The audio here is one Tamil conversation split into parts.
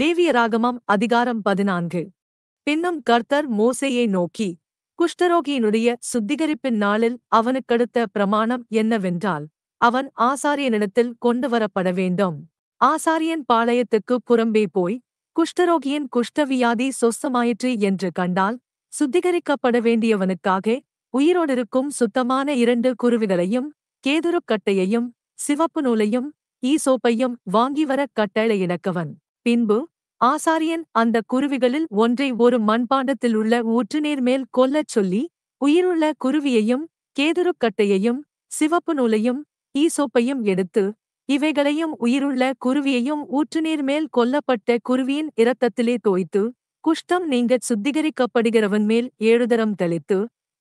லேவியராகமம் அதிகாரம் பதினான்கு பின்னும் கர்த்தர் மோசையை நோக்கி குஷ்டரோகியினுடைய சுத்திகரிப்பின் நாளில் அவனுக்கடுத்த பிரமாணம் என்னவென்றால் அவன் ஆசாரியனிடத்தில் கொண்டு வரப்பட வேண்டும் ஆசாரியன் பாளையத்துக்கு புறம்பே போய் குஷ்டரோகியின் குஷ்டவியாதி சொஸ்தமாயிற்று என்று கண்டால் சுத்திகரிக்கப்பட வேண்டியவனுக்காக உயிரோடிருக்கும் சுத்தமான இரண்டு குருவிகளையும் கேதுருக்கட்டையையும் சிவப்பு நூலையும் ஈசோப்பையும் வாங்கி வர கட்டளையிடக்கவன் பின்பு ஆசாரியன் அந்த குருவிகளில் ஒன்றை ஒரு மண்பாண்டத்திலுள்ள ஊற்றுநீர் மேல் கொல்லச் சொல்லி உயிருள்ள குருவியையும் கேதுருக்கட்டையையும் சிவப்பு நூலையும் ஈசோப்பையும் எடுத்து இவைகளையும் உயிருள்ள குருவியையும் ஊற்றுநீர் மேல் கொல்லப்பட்ட குருவியின் இரத்தத்திலே தோய்த்து குஷ்டம் நீங்கச் சுத்திகரிக்கப்படுகிறவன் மேல் ஏழுதரம் தெளித்து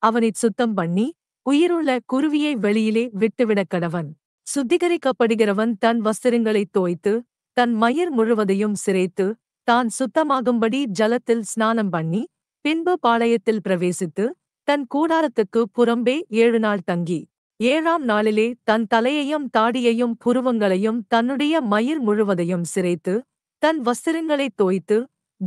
அவனைச் சுத்தம் பண்ணி உயிருள்ள குருவியை வெளியிலே விட்டுவிடக் கடவன் சுத்திகரிக்கப்படுகிறவன் தன் வஸ்திரங்களைத் தோய்த்து தன் மயிர் முழுவதையும் சிரைத்து தான் சுத்தமாகும்படி ஜலத்தில் ஸ்நானம் பண்ணி பின்பு பாளையத்தில் பிரவேசித்து தன் கூடாரத்துக்கு புறம்பே ஏழு நாள் தங்கி ஏழாம் நாளிலே தன் தலையையும் தாடியையும் புருவங்களையும் தன்னுடைய மயிர் முழுவதையும் சிரைத்து தன் வஸ்திரங்களைத் தோய்த்து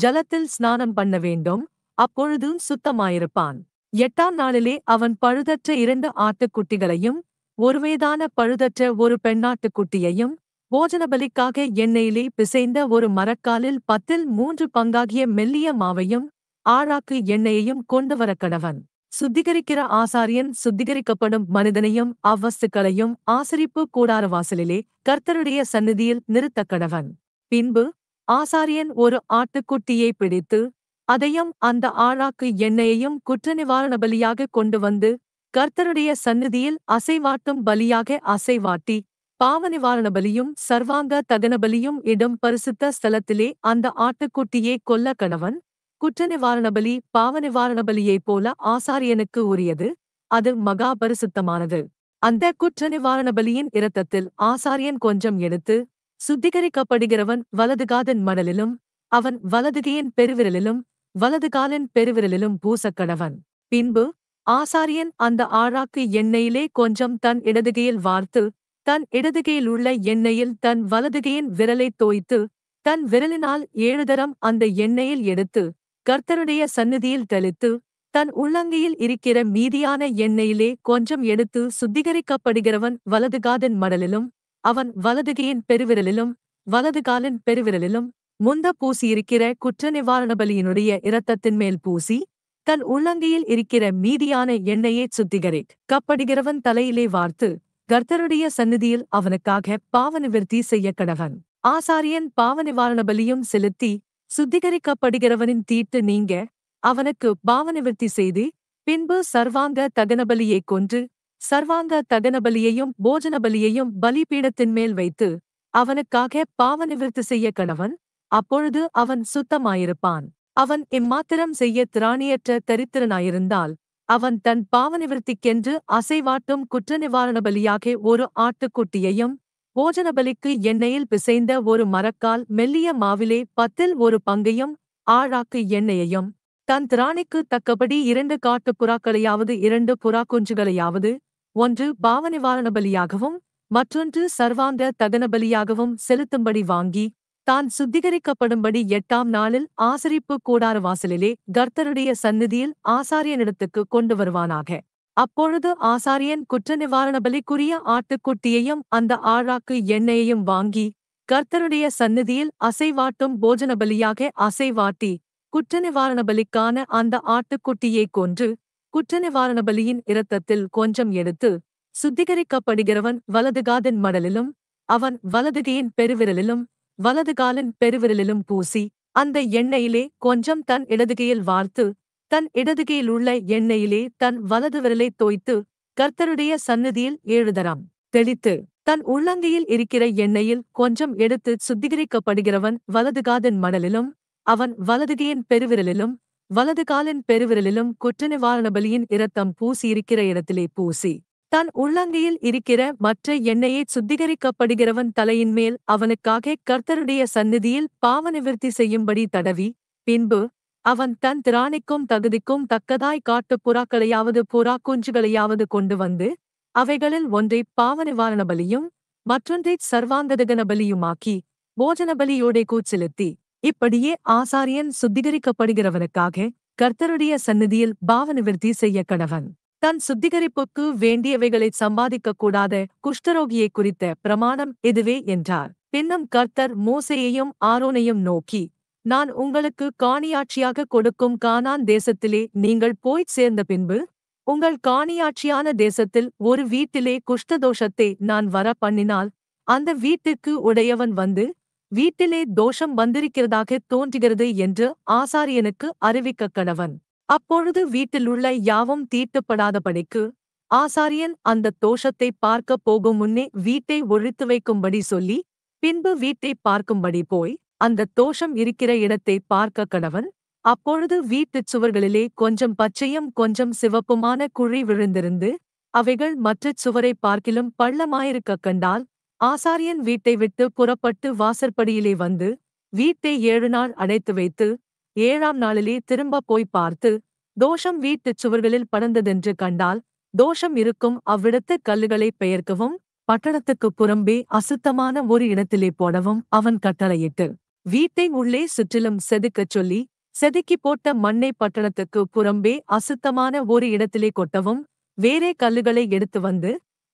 ஜலத்தில் ஸ்நானம் பண்ண வேண்டும் அப்பொழுதும் சுத்தமாயிருப்பான் எட்டாம் நாளிலே அவன் பழுதற்ற இரண்டு ஆட்டுக்குட்டிகளையும் ஒருவேதான பழுதற்ற ஒரு பெண்ணாட்டுக்குட்டியையும் போஜனபலிக்காக எண்ணெயிலே பிசைந்த ஒரு மரக்காலில் பத்தில் மூன்று பங்காகிய மெல்லிய மாவையும் ஆழாக்கு எண்ணெயையும் கொண்டுவர கணவன் சுத்திகரிக்கிற ஆசாரியன் சுத்திகரிக்கப்படும் மனிதனையும் அவ்வஸ்துக்களையும் ஆசரிப்பு கூடார வாசலிலே கர்த்தருடைய சந்நிதியில் நிறுத்த கணவன் பின்பு ஆசாரியன் ஒரு ஆட்டுக்குட்டியை பிடித்து அதையும் அந்த ஆழாக்கு எண்ணெயையும் குற்ற நிவாரண பலியாக கொண்டு வந்து கர்த்தருடைய சந்நிதியில் அசைவாட்டும் பலியாக அசைவாட்டி பாவநிவாரண பலியும் சர்வாங்க தகன பலியும் இடம் பரிசுத்த ஸ்தலத்திலே அந்த ஆட்டுக்குட்டியே கொல்ல கணவன் குற்ற நிவாரண பலி பாவநிவாரண பலியைப் போல ஆசாரியனுக்கு உரியது அது மகா பரிசுத்தமானது அந்த குற்ற நிவாரண பலியின் இரத்தத்தில் ஆசாரியன் கொஞ்சம் எடுத்து சுத்திகரிக்கப்படுகிறவன் வலதுகாதன் மடலிலும் அவன் வலதுகையின் பெருவிரலிலும் வலதுகாலின் பெருவிரலிலும் பூசக்கணவன் பின்பு ஆசாரியன் அந்த ஆழாக்கு எண்ணெயிலே கொஞ்சம் தன் இடதுகையில் வார்த்து தன் இடதுகையில் உள்ள எண்ணெயில் தன் வலதுகையின் விரலை தோய்த்து தன் விரலினால் ஏழு தரம் அந்த எண்ணெயில் எடுத்து கர்த்தருடைய சந்நிதியில் தெளித்து தன் உள்ளங்கையில் இருக்கிற மீதியான எண்ணெயிலே கொஞ்சம் எடுத்து சுத்திகரிக்கப்படுகிறவன் வலதுகாதன் மடலிலும் அவன் வலதுகையின் பெருவிரலிலும் வலதுகாலின் பெருவிரலிலும் முந்த பூசியிருக்கிற குற்ற நிவாரண பலியினுடைய இரத்தத்தின் மேல் பூசி தன் உள்ளங்கையில் இருக்கிற மீதியான எண்ணெயை கப்படுகிறவன் தலையிலே வார்த்து கர்த்தருடைய சந்நிதியில் அவனுக்காக பாவ நிவர்த்தி செய்ய கடவன் ஆசாரியன் நிவாரண பலியும் செலுத்தி சுத்திகரிக்கப்படுகிறவனின் தீட்டு நீங்க அவனுக்கு நிவர்த்தி செய்து பின்பு சர்வாங்க தகனபலியை கொன்று சர்வாங்க தகனபலியையும் போஜனபலியையும் பலிபீடத்தின் மேல் வைத்து அவனுக்காக பாவ நிவர்த்தி செய்ய கணவன் அப்பொழுது அவன் சுத்தமாயிருப்பான் அவன் இம்மாத்திரம் செய்ய திராணியற்ற தரித்திரனாயிருந்தால் அவன் தன் பாவநிவர்த்திக்கென்று அசைவாட்டும் குற்ற நிவாரண பலியாக ஒரு ஆட்டுக்குட்டியையும் பலிக்கு எண்ணெயில் பிசைந்த ஒரு மரக்கால் மெல்லிய மாவிலே பத்தில் ஒரு பங்கையும் ஆழாக்கு எண்ணெயையும் தன் திராணிக்கு தக்கபடி இரண்டு காட்டு புறாக்களையாவது இரண்டு புறா குஞ்சுகளையாவது ஒன்று நிவாரண பலியாகவும் மற்றொன்று சர்வாங்க தகன பலியாகவும் செலுத்தும்படி வாங்கி தான் சுத்திகரிக்கப்படும்படி எட்டாம் நாளில் ஆசரிப்பு கூடார வாசலிலே கர்த்தருடைய சந்நிதியில் ஆசாரியனிடத்துக்கு கொண்டு வருவானாக அப்பொழுது ஆசாரியன் குற்ற நிவாரண பலிக்குரிய ஆட்டுக்குட்டியையும் அந்த ஆழாக்கு எண்ணெயையும் வாங்கி கர்த்தருடைய சந்நிதியில் அசைவாட்டும் போஜன பலியாக அசைவாட்டி குற்ற நிவாரண பலிக்கான அந்த ஆட்டுக்குட்டியை கொன்று குற்ற நிவாரண பலியின் இரத்தத்தில் கொஞ்சம் எடுத்து சுத்திகரிக்கப்படுகிறவன் வலதுகாதின் மடலிலும் அவன் வலதுகையின் பெருவிரலிலும் வலது காலின் பெருவிரலிலும் பூசி அந்த எண்ணெயிலே கொஞ்சம் தன் இடதுகையில் வார்த்து தன் இடதுகையில் உள்ள எண்ணெயிலே தன் வலது விரலை தோய்த்து கர்த்தருடைய சன்னதியில் எழுதறாம் தெளித்து தன் உள்ளங்கையில் இருக்கிற எண்ணெயில் கொஞ்சம் எடுத்து சுத்திகரிக்கப்படுகிறவன் வலது காதன் மணலிலும் அவன் வலதுகையின் பெருவிரலிலும் வலது காலின் பெருவிரலிலும் குற்ற நிவாரண பலியின் இரத்தம் பூசியிருக்கிற இடத்திலே பூசி தன் உள்ளங்கையில் இருக்கிற மற்ற எண்ணெயை சுத்திகரிக்கப்படுகிறவன் தலையின் மேல் அவனுக்காக கர்த்தருடைய சந்நிதியில் நிவர்த்தி செய்யும்படி தடவி பின்பு அவன் தன் திராணிக்கும் தகுதிக்கும் தக்கதாய் காட்டு புறாக்களையாவது புறா குஞ்சுகளையாவது கொண்டு வந்து அவைகளில் ஒன்றை நிவாரண பலியும் மற்றொன்றை சர்வாந்ததகன பலியுமாக்கி போஜன பலியோடை கூச்செலுத்தி இப்படியே ஆசாரியன் சுத்திகரிக்கப்படுகிறவனுக்காக கர்த்தருடைய சந்நிதியில் பாவ நிவர்த்தி செய்ய கணவன் தன் சுத்திகரிப்புக்கு வேண்டியவைகளை கூடாத குஷ்டரோகியை குறித்த பிரமாணம் எதுவே என்றார் பின்னும் கர்த்தர் மோசையையும் ஆரோனையும் நோக்கி நான் உங்களுக்கு காணியாட்சியாக கொடுக்கும் கானான் தேசத்திலே நீங்கள் போய்ச் சேர்ந்த பின்பு உங்கள் காணியாட்சியான தேசத்தில் ஒரு வீட்டிலே குஷ்டதோஷத்தை நான் வர பண்ணினால் அந்த வீட்டுக்கு உடையவன் வந்து வீட்டிலே தோஷம் வந்திருக்கிறதாக தோன்றுகிறது என்று ஆசாரியனுக்கு அறிவிக்க கணவன் அப்பொழுது வீட்டிலுள்ள யாவும் தீட்டுப்படாதபடிக்கு ஆசாரியன் அந்த தோஷத்தை பார்க்கப் போகும் முன்னே வீட்டை ஒழித்து வைக்கும்படி சொல்லி பின்பு வீட்டை பார்க்கும்படி போய் அந்த தோஷம் இருக்கிற இடத்தை பார்க்க கணவன் அப்பொழுது வீட்டுச் சுவர்களிலே கொஞ்சம் பச்சையும் கொஞ்சம் சிவப்புமான குழி விழுந்திருந்து அவைகள் மற்ற சுவரை பார்க்கிலும் பள்ளமாயிருக்க கண்டால் ஆசாரியன் வீட்டை விட்டு புறப்பட்டு வாசற்படியிலே வந்து வீட்டை ஏழு நாள் அடைத்து வைத்து ஏழாம் நாளிலே திரும்ப போய் பார்த்து தோஷம் வீட்டுச் சுவர்களில் படர்ந்ததென்று கண்டால் தோஷம் இருக்கும் அவ்விடத்து கல்லுகளை பெயர்க்கவும் பட்டணத்துக்கு புறம்பே அசுத்தமான ஒரு இடத்திலே போடவும் அவன் கட்டளையிட்டு வீட்டை உள்ளே சுற்றிலும் செதுக்கச் சொல்லி செதுக்கி போட்ட மண்ணை பட்டணத்துக்கு புறம்பே அசுத்தமான ஒரு இடத்திலே கொட்டவும் வேறே கல்லுகளை எடுத்து வந்து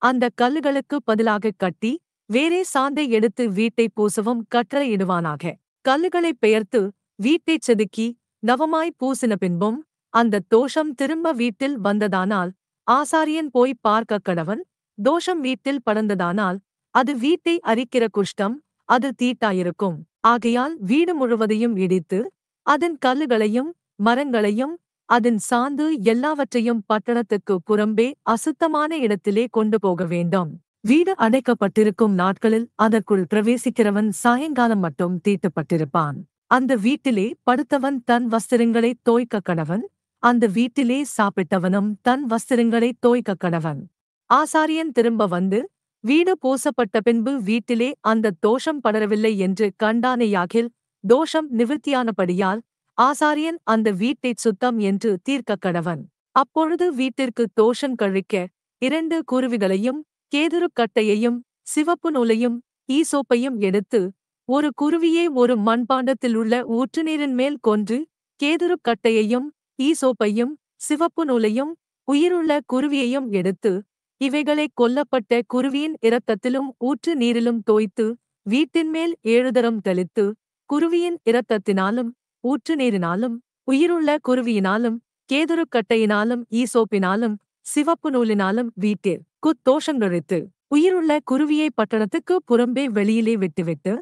அந்த கல்லுகளுக்கு பதிலாக கட்டி வேறே சாந்தை எடுத்து வீட்டை பூசவும் கட்டளையிடுவானாக கல்லுகளை பெயர்த்து வீட்டைச் செதுக்கி நவமாய் பூசின பின்பும் அந்த தோஷம் திரும்ப வீட்டில் வந்ததானால் ஆசாரியன் போய் பார்க்க கடவன் தோஷம் வீட்டில் படந்ததானால் அது வீட்டை அரிக்கிற குஷ்டம் அது தீட்டாயிருக்கும் ஆகையால் வீடு முழுவதையும் இடித்து அதன் கல்லுகளையும் மரங்களையும் அதன் சாந்து எல்லாவற்றையும் பட்டணத்துக்கு புறம்பே அசுத்தமான இடத்திலே கொண்டு போக வேண்டும் வீடு அடைக்கப்பட்டிருக்கும் நாட்களில் அதற்குள் பிரவேசிக்கிறவன் சாயங்காலம் மட்டும் தீட்டப்பட்டிருப்பான் அந்த வீட்டிலே படுத்தவன் தன் வஸ்திரங்களை தோய்க்க கணவன் அந்த வீட்டிலே சாப்பிட்டவனும் தன் வஸ்திரங்களை தோய்க்க கணவன் ஆசாரியன் திரும்ப வந்து வீடு பூசப்பட்ட பின்பு வீட்டிலே அந்த தோஷம் படரவில்லை என்று கண்டானேயாகில் தோஷம் நிவர்த்தியானபடியால் ஆசாரியன் அந்த வீட்டை சுத்தம் என்று தீர்க்க கடவன் அப்பொழுது வீட்டிற்கு தோஷம் கழிக்க இரண்டு குருவிகளையும் கேதுருக்கட்டையையும் கட்டையையும் சிவப்பு நூலையும் ஈசோப்பையும் எடுத்து ஒரு குருவியை ஒரு மண்பாண்டத்தில் உள்ள ஊற்றுநீரின் மேல் கொன்று கேதுரு கட்டையையும் ஈசோப்பையும் சிவப்பு நூலையும் உயிருள்ள குருவியையும் எடுத்து இவைகளை கொல்லப்பட்ட குருவியின் இரத்தத்திலும் ஊற்று நீரிலும் தோய்த்து வீட்டின் மேல் ஏழுதரம் தெளித்து குருவியின் இரத்தத்தினாலும் ஊற்று நீரினாலும் உயிருள்ள குருவியினாலும் கேதுருக்கட்டையினாலும் ஈசோப்பினாலும் சிவப்பு நூலினாலும் வீட்டில் நுழைத்து உயிருள்ள குருவியை பட்டணத்துக்கு புறம்பே வெளியிலே விட்டுவிட்டு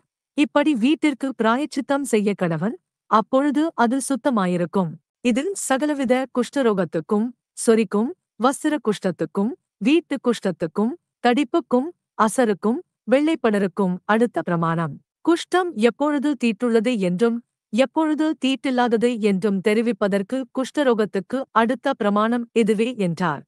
இப்படி வீட்டிற்கு பிராயச்சித்தம் செய்ய கணவன் அப்பொழுது அது சுத்தமாயிருக்கும் இதில் சகலவித குஷ்டரோகத்துக்கும் சொரிக்கும் வஸ்திர குஷ்டத்துக்கும் வீட்டு குஷ்டத்துக்கும் தடிப்புக்கும் அசருக்கும் வெள்ளைப்படருக்கும் அடுத்த பிரமாணம் குஷ்டம் எப்பொழுது தீட்டுள்ளது என்றும் எப்பொழுது தீட்டில்லாதது என்றும் தெரிவிப்பதற்கு குஷ்டரோகத்துக்கு அடுத்த பிரமாணம் இதுவே என்றார்